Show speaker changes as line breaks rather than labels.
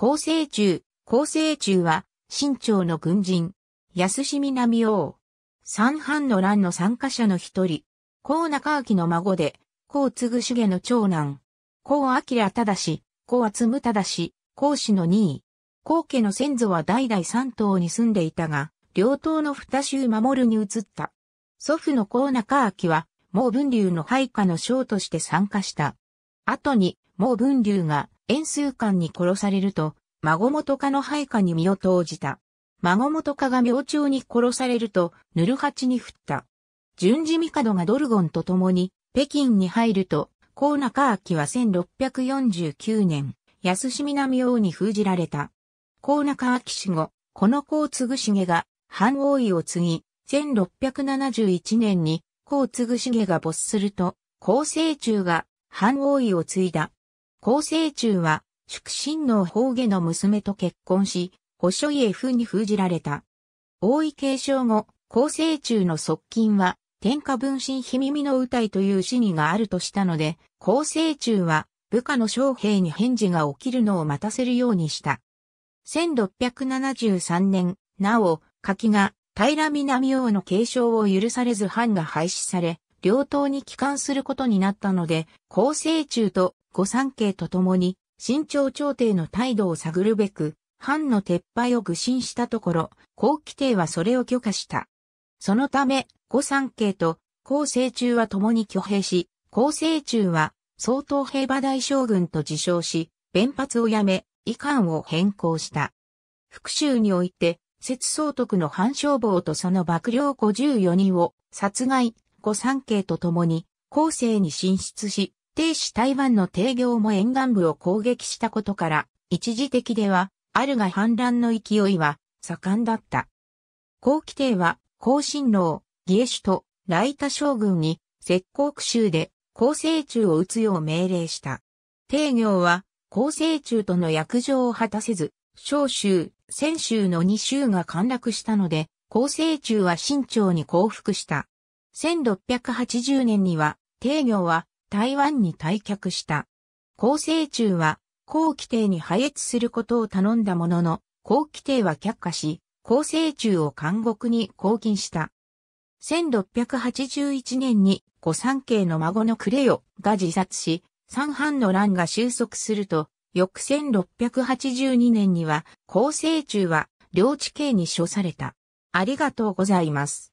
厚生中、厚生中は、新朝の軍人、安志南王。三藩の乱の参加者の一人、高中明の孫で、高継重の長男、高明忠、高厚武忠、高氏の二位。高家の先祖は代々三島に住んでいたが、両党の二州守るに移った。祖父の高中明は、毛文流の配下の将として参加した。後に、毛文流が、円数間に殺されると、孫元家の配下に身を投じた。孫元家が明朝に殺されると、ヌルハチに振った。順次帝がドルゴンと共に、北京に入ると、高中秋は1649年、安市南王に封じられた。高中秋死後、この高継重が、藩王位を継ぎ、1671年に、高継重が没すると、高成中が、藩王位を継いだ。高生中は、祝神の宝下の娘と結婚し、保所家風に封じられた。王位継承後、高生中の側近は、天下分身秘耳の歌いという死にがあるとしたので、高生中は、部下の将兵に返事が起きるのを待たせるようにした。1673年、なお、柿が平南王の継承を許されず藩が廃止され、両党に帰還することになったので、高生中と御三家と共に、新朝朝廷の態度を探るべく、藩の撤廃を愚心したところ、後期帝はそれを許可した。そのため、御三家と、後世中は共に挙兵し、後世中は、総統平馬大将軍と自称し、弁髪をやめ、遺憾を変更した。復讐において、節総督の藩消防とその幕僚54人を殺害、御三家と共に後世に進出し、定し台湾の帝業も沿岸部を攻撃したことから、一時的では、あるが反乱の勢いは盛んだった。後期帝は、高新郎、義江首都、来田将軍に、石膏区州で、高成中を撃つよう命令した。帝業は、高成中との約定を果たせず、小州、泉州の2州が陥落したので、高成中は清朝に降伏した。1680年には、帝業は、台湾に退却した。高生中は、高規定に配越することを頼んだものの、高規定は却下し、高生中を監獄に拘禁した。1681年に古三家の孫のクレヨが自殺し、三藩の乱が収束すると、翌1682年には、高生中は領地刑に処された。ありがとうございます。